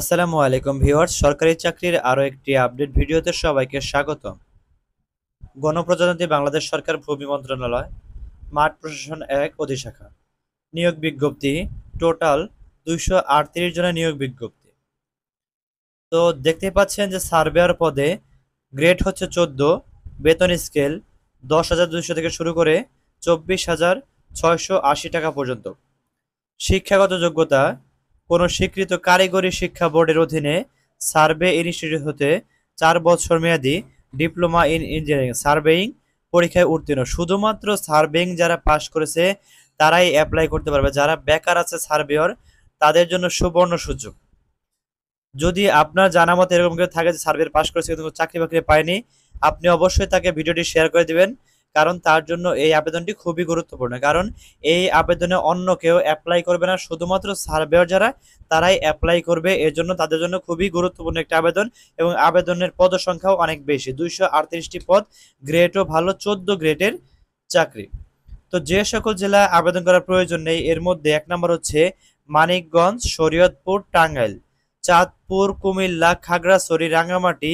আসসালামু আলাইকুম ভিউয়ার্স সরকারি চাকরির আরও একটি আপডেট ভিডিওতে সবাইকে স্বাগত গণপ্রজাতন্ত্রী বাংলাদেশ সরকার ভূমি মন্ত্রণালয় মাঠ প্রশাসন এক অধিশাখা নিয়োগ বিজ্ঞপ্তি টোটাল দুইশো জনের নিয়োগ বিজ্ঞপ্তি তো দেখতে পাচ্ছেন যে সার্ভেয়ার পদে গ্রেড হচ্ছে চোদ্দ বেতন স্কেল দশ হাজার দুইশো থেকে শুরু করে চব্বিশ হাজার ছয়শো আশি টাকা পর্যন্ত শিক্ষাগত যোগ্যতা কোনো স্বীকৃত কারিগরি শিক্ষা বোর্ডের অধীনে সার্ভে ইনস্টিটিউট হতে চার বছর মেয়াদি ডিপ্লোমা ইন ইঞ্জিনিয়ারিং সার্ভেইং পরীক্ষায় উত্তীর্ণ শুধুমাত্র সার্ভেইং যারা পাশ করেছে তারাই অ্যাপ্লাই করতে পারবে যারা বেকার আছে সার্ভেয়র তাদের জন্য সুবর্ণ সুযোগ যদি আপনার জানা মতো এরকম কেউ থাকে যে সার্ভে পাশ করেছে কিন্তু চাকরি বাকরি পায়নি আপনি অবশ্যই তাকে ভিডিওটি শেয়ার করে দেবেন কারণ তার জন্য এই আবেদনটি খুবই গুরুত্বপূর্ণ কারণ এই আবেদনে অন্য কেউ অ্যাপ্লাই করবে না শুধুমাত্র সার্ভেয়ার যারা তারাই অ্যাপ্লাই করবে এর জন্য তাদের জন্য খুবই গুরুত্বপূর্ণ একটি আবেদন এবং আবেদনের পদ সংখ্যাও অনেক বেশি দুইশো আটত্রিশটি পদ গ্রেডও ভালো চোদ্দ গ্রেডের চাকরি তো যে সকল জেলা আবেদন করার প্রয়োজন নেই এর মধ্যে এক নম্বর হচ্ছে মানিকগঞ্জ শরীয়তপুর টাঙ্গাইল চাঁদপুর কুমিল্লা খাগড়াছড়ি রাঙ্গামাটি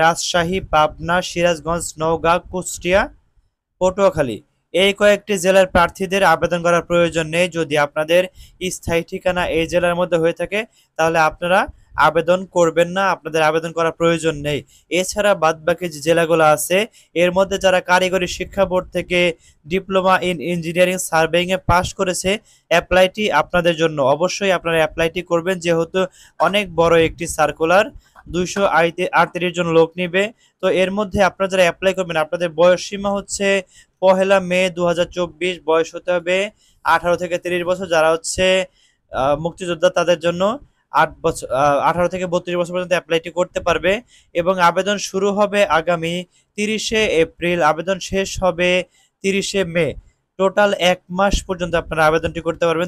রাজশাহী পাবনা সিরাজগঞ্জ নওগাঁ কুষ্টিয়া পটুয়াখালী এই কয়েকটি জেলার প্রার্থীদের আবেদন করার প্রয়োজন নেই যদি আপনাদের স্থায়ী ঠিকানা এই জেলার মধ্যে হয়ে থাকে তাহলে আপনারা আবেদন করবেন না আপনাদের আবেদন করার প্রয়োজন নেই এছাড়া বাদবাকি যে জেলাগুলো আছে এর মধ্যে যারা কারিগরি শিক্ষা বোর্ড থেকে ডিপ্লোমা ইন ইঞ্জিনিয়ারিং সার্ভেইংয়ে পাশ করেছে অ্যাপ্লাইটি আপনাদের জন্য অবশ্যই আপনারা অ্যাপ্লাইটি করবেন যেহেতু অনেক বড় একটি সার্কুলার দুইশো আটত্রিশ জন লোক নিবে তো এর মধ্যে আপনারা যারা অ্যাপ্লাই করবেন আপনাদের বয়স সীমা হচ্ছে পহেলা মে দু বয়স হতে হবে আঠারো থেকে তিরিশ বছর যারা হচ্ছে মুক্তিযোদ্ধা তাদের জন্য আট বছর আঠারো থেকে বত্রিশ বছর পর্যন্ত অ্যাপ্লাইটি করতে পারবে এবং আবেদন শুরু হবে আগামী তিরিশে এপ্রিল আবেদন শেষ হবে তিরিশে মে টোটাল এক মাস পর্যন্ত আপনারা আবেদনটি করতে পারবেন